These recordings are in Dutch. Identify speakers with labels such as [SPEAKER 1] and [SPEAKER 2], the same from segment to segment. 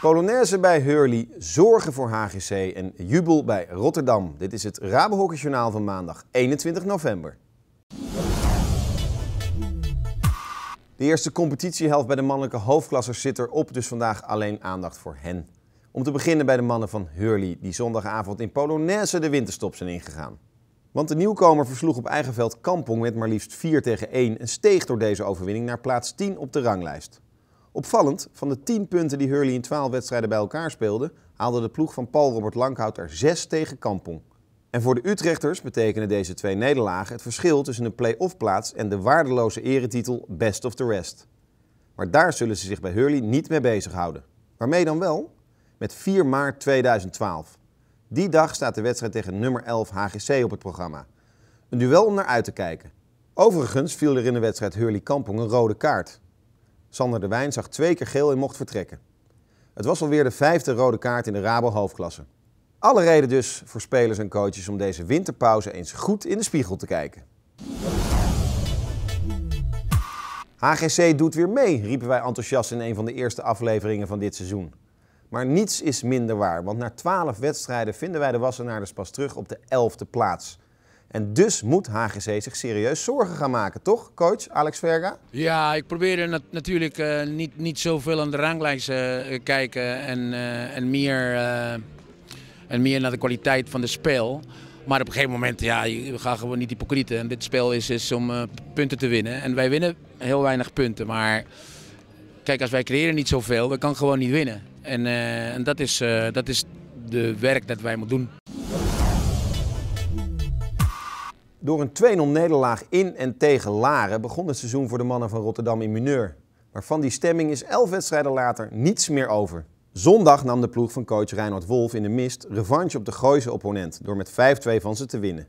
[SPEAKER 1] Polonaise bij Hurley, zorgen voor HGC en jubel bij Rotterdam. Dit is het Rabenhorck-journaal van maandag 21 november. De eerste competitiehelft bij de mannelijke hoofdklassers zit erop, dus vandaag alleen aandacht voor hen. Om te beginnen bij de mannen van Hurley, die zondagavond in Polonaise de winterstop zijn ingegaan. Want de nieuwkomer versloeg op eigen veld Kampong met maar liefst 4 tegen 1 en steeg door deze overwinning naar plaats 10 op de ranglijst. Opvallend, van de 10 punten die Hurley in 12 wedstrijden bij elkaar speelde, haalde de ploeg van Paul Robert Langhout er 6 tegen Kampong. En voor de Utrechters betekenen deze twee nederlagen het verschil tussen een play-off plaats en de waardeloze eretitel Best of the Rest. Maar daar zullen ze zich bij Hurley niet mee bezighouden. Waarmee dan wel? Met 4 maart 2012. Die dag staat de wedstrijd tegen nummer 11 HGC op het programma. Een duel om naar uit te kijken. Overigens viel er in de wedstrijd Hurley-Kampong een rode kaart. Sander de Wijn zag twee keer geel en mocht vertrekken. Het was alweer de vijfde rode kaart in de Rabo hoofdklasse. Alle reden dus voor spelers en coaches om deze winterpauze eens goed in de spiegel te kijken. HGC doet weer mee, riepen wij enthousiast in een van de eerste afleveringen van dit seizoen. Maar niets is minder waar, want na twaalf wedstrijden vinden wij de Wassenaarders pas terug op de 11e plaats. En dus moet HGC zich serieus zorgen gaan maken, toch, coach Alex Verga?
[SPEAKER 2] Ja, ik probeerde nat natuurlijk eh, niet, niet zoveel aan de ranglijst te eh, kijken en, eh, en, meer, en meer naar de kwaliteit van de spel. Maar op een gegeven moment, ja, we gaan gewoon niet hypocrieten. En dit spel is, is om punten te winnen. En wij winnen heel weinig punten. Maar kijk, als wij creëren niet zoveel, we kan gewoon niet winnen. En, en dat, is, dat is de werk dat wij moeten doen.
[SPEAKER 1] Door een 2-0 nederlaag in en tegen Laren begon het seizoen voor de mannen van Rotterdam in mineur. Maar van die stemming is elf wedstrijden later niets meer over. Zondag nam de ploeg van coach Reinhard Wolf in de mist revanche op de Gooise opponent door met 5-2 van ze te winnen.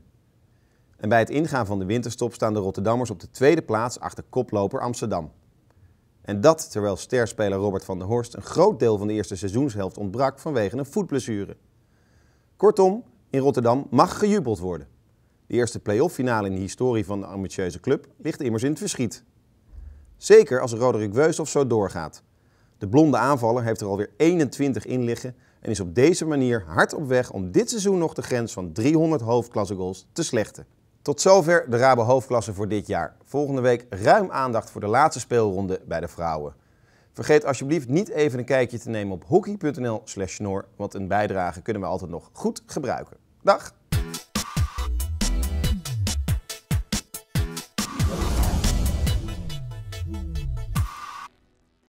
[SPEAKER 1] En bij het ingaan van de winterstop staan de Rotterdammers op de tweede plaats achter koploper Amsterdam. En dat terwijl sterspeler Robert van der Horst een groot deel van de eerste seizoenshelft ontbrak vanwege een voetblessure. Kortom, in Rotterdam mag gejubeld worden. De eerste play finale in de historie van de ambitieuze club ligt immers in het verschiet. Zeker als Roderick Weushoff zo doorgaat. De blonde aanvaller heeft er alweer 21 in liggen en is op deze manier hard op weg om dit seizoen nog de grens van 300 hoofdklassegoals te slechten. Tot zover de Rabo hoofdklasse voor dit jaar. Volgende week ruim aandacht voor de laatste speelronde bij de vrouwen. Vergeet alsjeblieft niet even een kijkje te nemen op hockey.nl/snor, want een bijdrage kunnen we altijd nog goed gebruiken. Dag!